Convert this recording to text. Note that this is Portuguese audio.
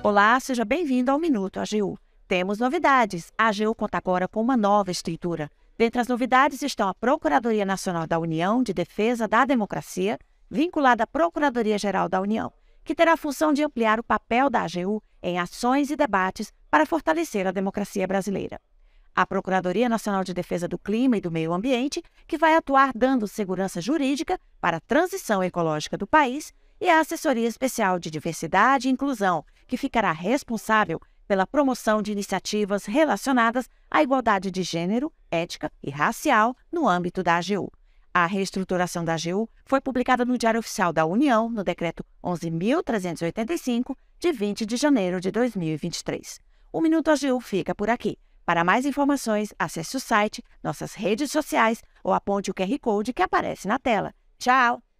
Olá, seja bem-vindo ao Minuto AGU. Temos novidades. A AGU conta agora com uma nova estrutura. Dentre as novidades estão a Procuradoria Nacional da União de Defesa da Democracia, vinculada à Procuradoria-Geral da União, que terá a função de ampliar o papel da AGU em ações e debates para fortalecer a democracia brasileira. A Procuradoria Nacional de Defesa do Clima e do Meio Ambiente, que vai atuar dando segurança jurídica para a transição ecológica do país, e a Assessoria Especial de Diversidade e Inclusão, que ficará responsável pela promoção de iniciativas relacionadas à igualdade de gênero, ética e racial no âmbito da AGU. A reestruturação da AGU foi publicada no Diário Oficial da União, no Decreto 11.385, de 20 de janeiro de 2023. O Minuto AGU fica por aqui. Para mais informações, acesse o site, nossas redes sociais ou aponte o QR Code que aparece na tela. Tchau!